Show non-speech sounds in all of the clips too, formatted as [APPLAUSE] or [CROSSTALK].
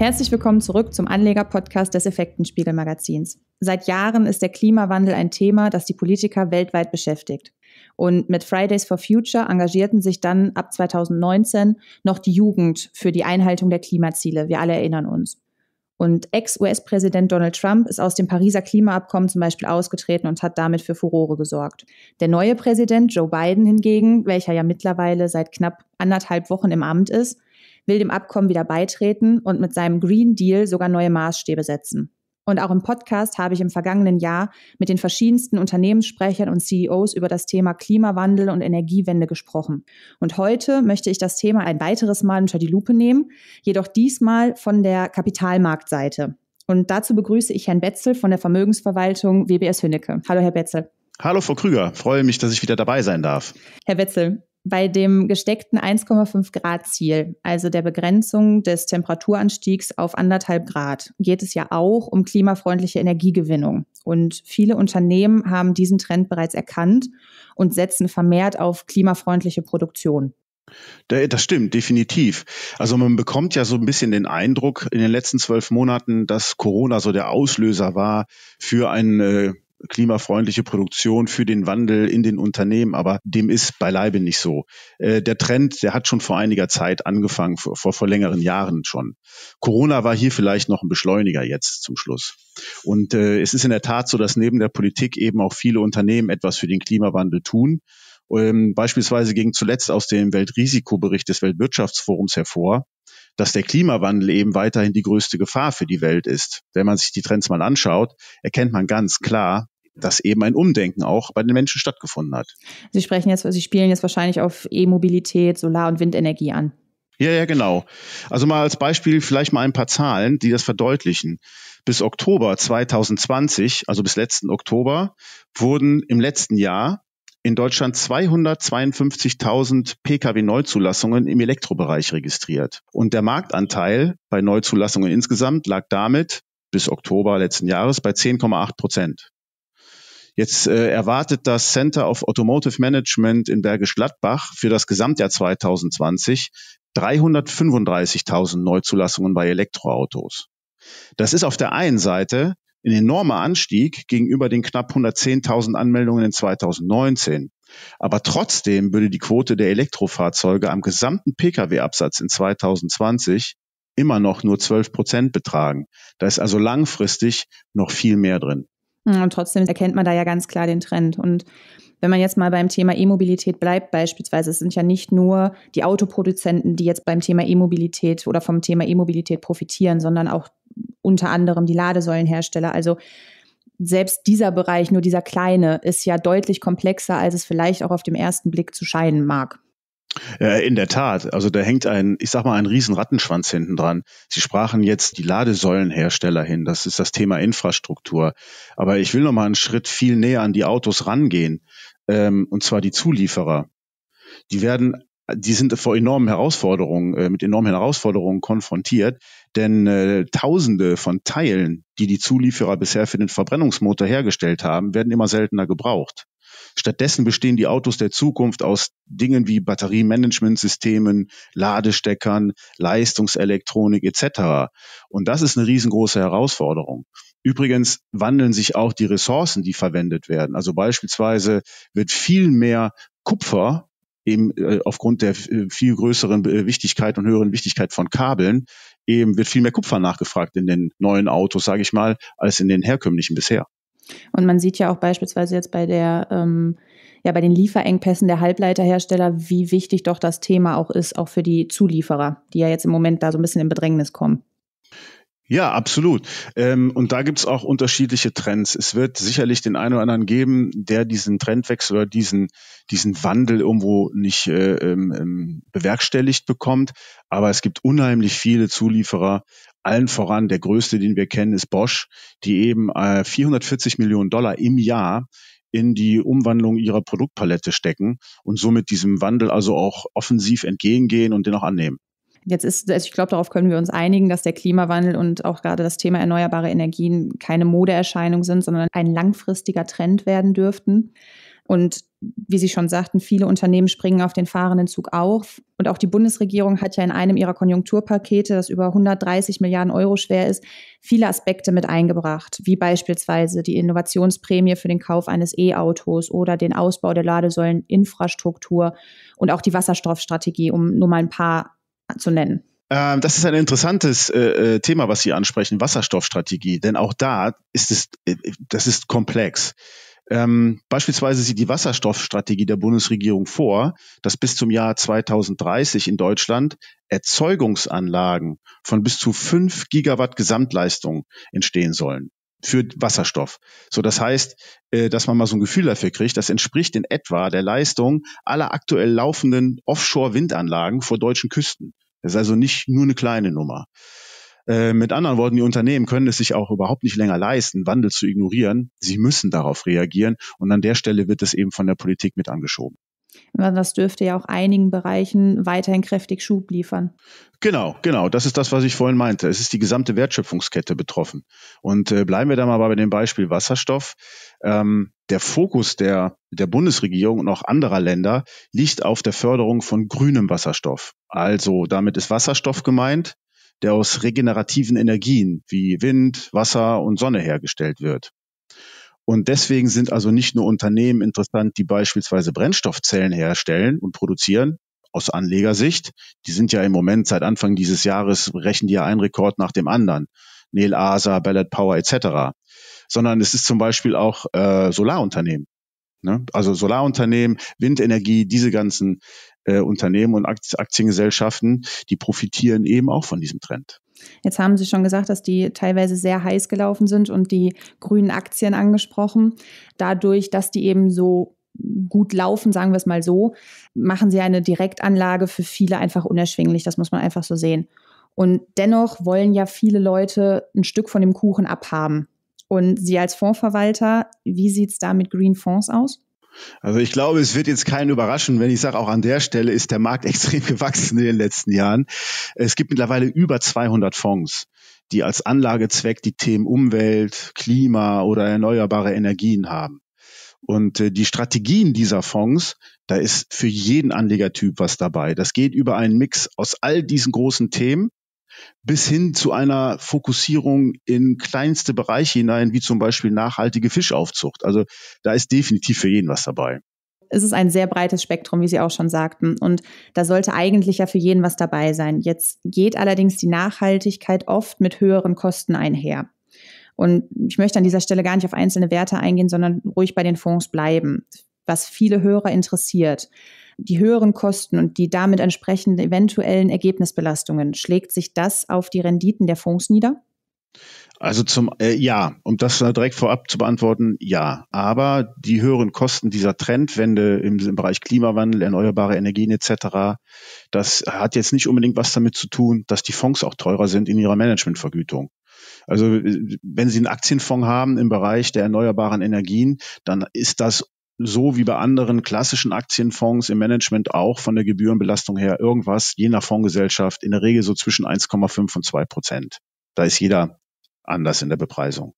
Herzlich willkommen zurück zum Anleger-Podcast des Effektenspiegel-Magazins. Seit Jahren ist der Klimawandel ein Thema, das die Politiker weltweit beschäftigt. Und mit Fridays for Future engagierten sich dann ab 2019 noch die Jugend für die Einhaltung der Klimaziele. Wir alle erinnern uns. Und Ex-US-Präsident Donald Trump ist aus dem Pariser Klimaabkommen zum Beispiel ausgetreten und hat damit für Furore gesorgt. Der neue Präsident Joe Biden hingegen, welcher ja mittlerweile seit knapp anderthalb Wochen im Amt ist, will dem Abkommen wieder beitreten und mit seinem Green Deal sogar neue Maßstäbe setzen. Und auch im Podcast habe ich im vergangenen Jahr mit den verschiedensten Unternehmenssprechern und CEOs über das Thema Klimawandel und Energiewende gesprochen. Und heute möchte ich das Thema ein weiteres Mal unter die Lupe nehmen, jedoch diesmal von der Kapitalmarktseite. Und dazu begrüße ich Herrn Betzel von der Vermögensverwaltung WBS Hünnecke. Hallo, Herr Betzel. Hallo, Frau Krüger. Freue mich, dass ich wieder dabei sein darf. Herr Betzel, bei dem gesteckten 1,5 Grad Ziel, also der Begrenzung des Temperaturanstiegs auf anderthalb Grad, geht es ja auch um klimafreundliche Energiegewinnung. Und viele Unternehmen haben diesen Trend bereits erkannt und setzen vermehrt auf klimafreundliche Produktion. Das stimmt, definitiv. Also man bekommt ja so ein bisschen den Eindruck in den letzten zwölf Monaten, dass Corona so der Auslöser war für einen äh, klimafreundliche Produktion, für den Wandel in den Unternehmen, aber dem ist beileibe nicht so. Äh, der Trend, der hat schon vor einiger Zeit angefangen, vor, vor, längeren Jahren schon. Corona war hier vielleicht noch ein Beschleuniger jetzt zum Schluss. Und äh, es ist in der Tat so, dass neben der Politik eben auch viele Unternehmen etwas für den Klimawandel tun. Ähm, beispielsweise ging zuletzt aus dem Weltrisikobericht des Weltwirtschaftsforums hervor, dass der Klimawandel eben weiterhin die größte Gefahr für die Welt ist. Wenn man sich die Trends mal anschaut, erkennt man ganz klar, dass eben ein Umdenken auch bei den Menschen stattgefunden hat. Sie sprechen jetzt, Sie spielen jetzt wahrscheinlich auf E-Mobilität, Solar- und Windenergie an. Ja, ja, genau. Also mal als Beispiel vielleicht mal ein paar Zahlen, die das verdeutlichen. Bis Oktober 2020, also bis letzten Oktober, wurden im letzten Jahr in Deutschland 252.000 Pkw-Neuzulassungen im Elektrobereich registriert. Und der Marktanteil bei Neuzulassungen insgesamt lag damit bis Oktober letzten Jahres bei 10,8 Prozent. Jetzt äh, erwartet das Center of Automotive Management in Bergisch Gladbach für das Gesamtjahr 2020 335.000 Neuzulassungen bei Elektroautos. Das ist auf der einen Seite ein enormer Anstieg gegenüber den knapp 110.000 Anmeldungen in 2019. Aber trotzdem würde die Quote der Elektrofahrzeuge am gesamten Pkw-Absatz in 2020 immer noch nur 12 Prozent betragen. Da ist also langfristig noch viel mehr drin. Hm, und trotzdem erkennt man da ja ganz klar den Trend. Und wenn man jetzt mal beim Thema E-Mobilität bleibt, beispielsweise, es sind ja nicht nur die Autoproduzenten, die jetzt beim Thema E-Mobilität oder vom Thema E-Mobilität profitieren, sondern auch unter anderem die Ladesäulenhersteller. Also selbst dieser Bereich, nur dieser kleine, ist ja deutlich komplexer, als es vielleicht auch auf dem ersten Blick zu scheinen mag. In der Tat, also da hängt ein, ich sag mal, ein riesen Rattenschwanz hinten dran. Sie sprachen jetzt die Ladesäulenhersteller hin, das ist das Thema Infrastruktur. Aber ich will noch mal einen Schritt viel näher an die Autos rangehen, ähm, und zwar die Zulieferer. Die werden, die sind vor enormen Herausforderungen, äh, mit enormen Herausforderungen konfrontiert, denn äh, Tausende von Teilen, die die Zulieferer bisher für den Verbrennungsmotor hergestellt haben, werden immer seltener gebraucht. Stattdessen bestehen die Autos der Zukunft aus Dingen wie Batteriemanagementsystemen, Ladesteckern, Leistungselektronik etc. Und das ist eine riesengroße Herausforderung. Übrigens wandeln sich auch die Ressourcen, die verwendet werden. Also beispielsweise wird viel mehr Kupfer eben äh, aufgrund der äh, viel größeren äh, Wichtigkeit und höheren Wichtigkeit von Kabeln eben wird viel mehr Kupfer nachgefragt in den neuen Autos, sage ich mal, als in den herkömmlichen bisher. Und man sieht ja auch beispielsweise jetzt bei der ähm, ja bei den Lieferengpässen der Halbleiterhersteller, wie wichtig doch das Thema auch ist, auch für die Zulieferer, die ja jetzt im Moment da so ein bisschen in Bedrängnis kommen. Ja, absolut. Ähm, und da gibt's auch unterschiedliche Trends. Es wird sicherlich den einen oder anderen geben, der diesen Trendwechsel oder diesen, diesen Wandel irgendwo nicht äh, ähm, ähm, bewerkstelligt bekommt. Aber es gibt unheimlich viele Zulieferer, allen voran. Der größte, den wir kennen, ist Bosch, die eben äh, 440 Millionen Dollar im Jahr in die Umwandlung ihrer Produktpalette stecken und somit diesem Wandel also auch offensiv entgegengehen und den auch annehmen. Jetzt ist, also ich glaube, darauf können wir uns einigen, dass der Klimawandel und auch gerade das Thema erneuerbare Energien keine Modeerscheinung sind, sondern ein langfristiger Trend werden dürften. Und wie Sie schon sagten, viele Unternehmen springen auf den fahrenden Zug auf. Und auch die Bundesregierung hat ja in einem ihrer Konjunkturpakete, das über 130 Milliarden Euro schwer ist, viele Aspekte mit eingebracht, wie beispielsweise die Innovationsprämie für den Kauf eines E-Autos oder den Ausbau der Ladesäuleninfrastruktur und auch die Wasserstoffstrategie, um nur mal ein paar zu nennen? Ähm, das ist ein interessantes äh, äh, Thema, was Sie ansprechen, Wasserstoffstrategie. Denn auch da ist es, äh, das ist komplex. Ähm, beispielsweise sieht die Wasserstoffstrategie der Bundesregierung vor, dass bis zum Jahr 2030 in Deutschland Erzeugungsanlagen von bis zu fünf Gigawatt Gesamtleistung entstehen sollen für Wasserstoff. So, das heißt, äh, dass man mal so ein Gefühl dafür kriegt, das entspricht in etwa der Leistung aller aktuell laufenden Offshore-Windanlagen vor deutschen Küsten. Das ist also nicht nur eine kleine Nummer. Äh, mit anderen Worten, die Unternehmen können es sich auch überhaupt nicht länger leisten, Wandel zu ignorieren. Sie müssen darauf reagieren und an der Stelle wird es eben von der Politik mit angeschoben. Das dürfte ja auch einigen Bereichen weiterhin kräftig Schub liefern. Genau, genau. Das ist das, was ich vorhin meinte. Es ist die gesamte Wertschöpfungskette betroffen. Und äh, bleiben wir da mal bei dem Beispiel Wasserstoff. Ähm, der Fokus der, der Bundesregierung und auch anderer Länder liegt auf der Förderung von grünem Wasserstoff. Also damit ist Wasserstoff gemeint, der aus regenerativen Energien wie Wind, Wasser und Sonne hergestellt wird. Und deswegen sind also nicht nur Unternehmen interessant, die beispielsweise Brennstoffzellen herstellen und produzieren, aus Anlegersicht. Die sind ja im Moment seit Anfang dieses Jahres, rechnen die ja einen Rekord nach dem anderen. Neil Asa, Ballot Power etc. Sondern es ist zum Beispiel auch äh, Solarunternehmen. Ne? Also Solarunternehmen, Windenergie, diese ganzen äh, Unternehmen und Aktiengesellschaften, die profitieren eben auch von diesem Trend. Jetzt haben Sie schon gesagt, dass die teilweise sehr heiß gelaufen sind und die grünen Aktien angesprochen. Dadurch, dass die eben so gut laufen, sagen wir es mal so, machen sie eine Direktanlage für viele einfach unerschwinglich. Das muss man einfach so sehen. Und dennoch wollen ja viele Leute ein Stück von dem Kuchen abhaben. Und Sie als Fondsverwalter, wie sieht es da mit Green Fonds aus? Also ich glaube, es wird jetzt keinen überraschen, wenn ich sage, auch an der Stelle ist der Markt [LAUGHS] extrem gewachsen in den letzten Jahren. Es gibt mittlerweile über 200 Fonds, die als Anlagezweck die Themen Umwelt, Klima oder erneuerbare Energien haben. Und äh, die Strategien dieser Fonds, da ist für jeden Anlegertyp was dabei. Das geht über einen Mix aus all diesen großen Themen bis hin zu einer Fokussierung in kleinste Bereiche hinein, wie zum Beispiel nachhaltige Fischaufzucht. Also da ist definitiv für jeden was dabei. Es ist ein sehr breites Spektrum, wie Sie auch schon sagten. Und da sollte eigentlich ja für jeden was dabei sein. Jetzt geht allerdings die Nachhaltigkeit oft mit höheren Kosten einher. Und ich möchte an dieser Stelle gar nicht auf einzelne Werte eingehen, sondern ruhig bei den Fonds bleiben, was viele Hörer interessiert die höheren Kosten und die damit entsprechenden eventuellen Ergebnisbelastungen, schlägt sich das auf die Renditen der Fonds nieder? Also zum äh, ja, um das direkt vorab zu beantworten, ja. Aber die höheren Kosten dieser Trendwende im, im Bereich Klimawandel, erneuerbare Energien etc., das hat jetzt nicht unbedingt was damit zu tun, dass die Fonds auch teurer sind in ihrer Managementvergütung. Also äh, wenn Sie einen Aktienfonds haben im Bereich der erneuerbaren Energien, dann ist das so wie bei anderen klassischen Aktienfonds im Management auch von der Gebührenbelastung her irgendwas, je nach Fondsgesellschaft, in der Regel so zwischen 1,5 und 2 Prozent. Da ist jeder anders in der Bepreisung.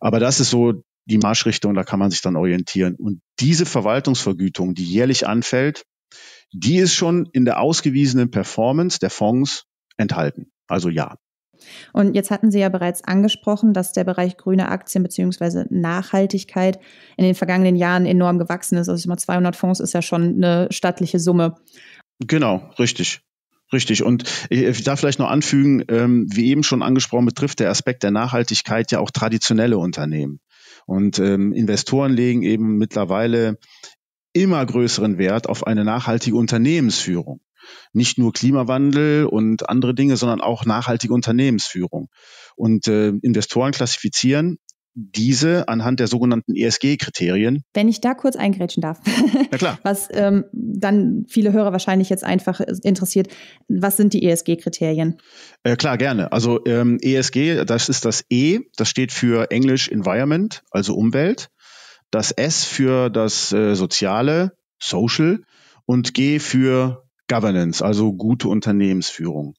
Aber das ist so die Marschrichtung, da kann man sich dann orientieren. Und diese Verwaltungsvergütung, die jährlich anfällt, die ist schon in der ausgewiesenen Performance der Fonds enthalten. Also ja. Und jetzt hatten Sie ja bereits angesprochen, dass der Bereich grüne Aktien bzw. Nachhaltigkeit in den vergangenen Jahren enorm gewachsen ist. Also immer 200 Fonds ist ja schon eine stattliche Summe. Genau, richtig. Richtig. Und ich äh, darf vielleicht noch anfügen, ähm, wie eben schon angesprochen, betrifft der Aspekt der Nachhaltigkeit ja auch traditionelle Unternehmen. Und ähm, Investoren legen eben mittlerweile immer größeren Wert auf eine nachhaltige Unternehmensführung. Nicht nur Klimawandel und andere Dinge, sondern auch nachhaltige Unternehmensführung. Und äh, Investoren klassifizieren diese anhand der sogenannten ESG-Kriterien. Wenn ich da kurz eingrätschen darf. Na klar. [LAUGHS] Was ähm, dann viele Hörer wahrscheinlich jetzt einfach interessiert. Was sind die ESG-Kriterien? Äh, klar, gerne. Also ähm, ESG, das ist das E, das steht für Englisch Environment, also Umwelt. Das S für das äh, Soziale, Social. Und G für Governance, also gute Unternehmensführung.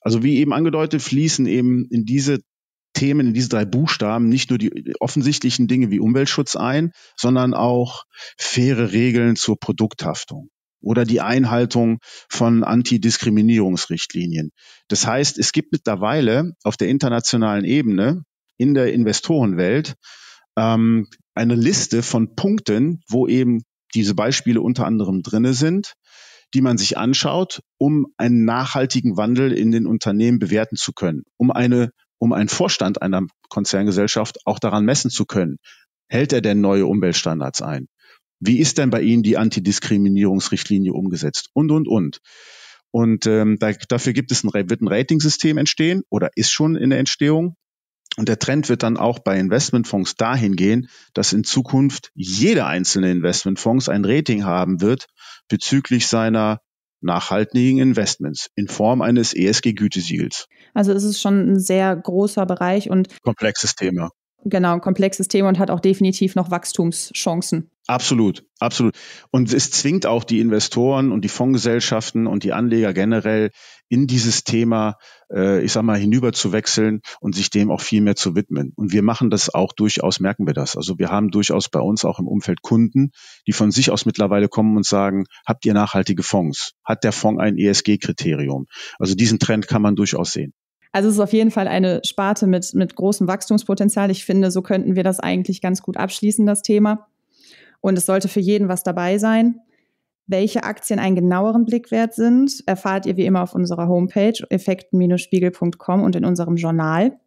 Also wie eben angedeutet, fließen eben in diese Themen, in diese drei Buchstaben nicht nur die offensichtlichen Dinge wie Umweltschutz ein, sondern auch faire Regeln zur Produkthaftung oder die Einhaltung von Antidiskriminierungsrichtlinien. Das heißt, es gibt mittlerweile auf der internationalen Ebene in der Investorenwelt ähm, eine Liste von Punkten, wo eben diese Beispiele unter anderem drinne sind, die man sich anschaut, um einen nachhaltigen Wandel in den Unternehmen bewerten zu können, um eine, um einen Vorstand einer Konzerngesellschaft auch daran messen zu können. Hält er denn neue Umweltstandards ein? Wie ist denn bei Ihnen die Antidiskriminierungsrichtlinie umgesetzt? Und, und, und. Und ähm, da, dafür gibt es ein, wird ein Ratingsystem entstehen oder ist schon in der Entstehung. Und der Trend wird dann auch bei Investmentfonds dahin gehen, dass in Zukunft jeder einzelne Investmentfonds ein Rating haben wird bezüglich seiner nachhaltigen Investments in Form eines ESG-Gütesiegels. Also es ist schon ein sehr großer Bereich und komplexes Thema. Genau, komplexes Thema und hat auch definitiv noch Wachstumschancen. Absolut, absolut. Und es zwingt auch die Investoren und die Fondsgesellschaften und die Anleger generell in dieses Thema, äh, ich sag mal, hinüberzuwechseln und sich dem auch viel mehr zu widmen. Und wir machen das auch durchaus, merken wir das. Also wir haben durchaus bei uns auch im Umfeld Kunden, die von sich aus mittlerweile kommen und sagen, habt ihr nachhaltige Fonds? Hat der Fonds ein ESG-Kriterium? Also diesen Trend kann man durchaus sehen. Also es ist auf jeden Fall eine Sparte mit, mit großem Wachstumspotenzial. Ich finde, so könnten wir das eigentlich ganz gut abschließen, das Thema. Und es sollte für jeden was dabei sein. Welche Aktien einen genaueren Blick wert sind, erfahrt ihr wie immer auf unserer Homepage effekten-spiegel.com und in unserem Journal.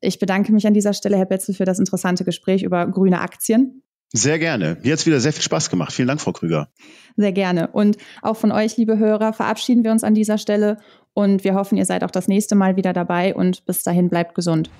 Ich bedanke mich an dieser Stelle, Herr Betzel, für das interessante Gespräch über grüne Aktien. Sehr gerne. Mir hat es wieder sehr viel Spaß gemacht. Vielen Dank, Frau Krüger. Sehr gerne. Und auch von euch, liebe Hörer, verabschieden wir uns an dieser Stelle und wir hoffen, ihr seid auch das nächste Mal wieder dabei und bis dahin bleibt gesund.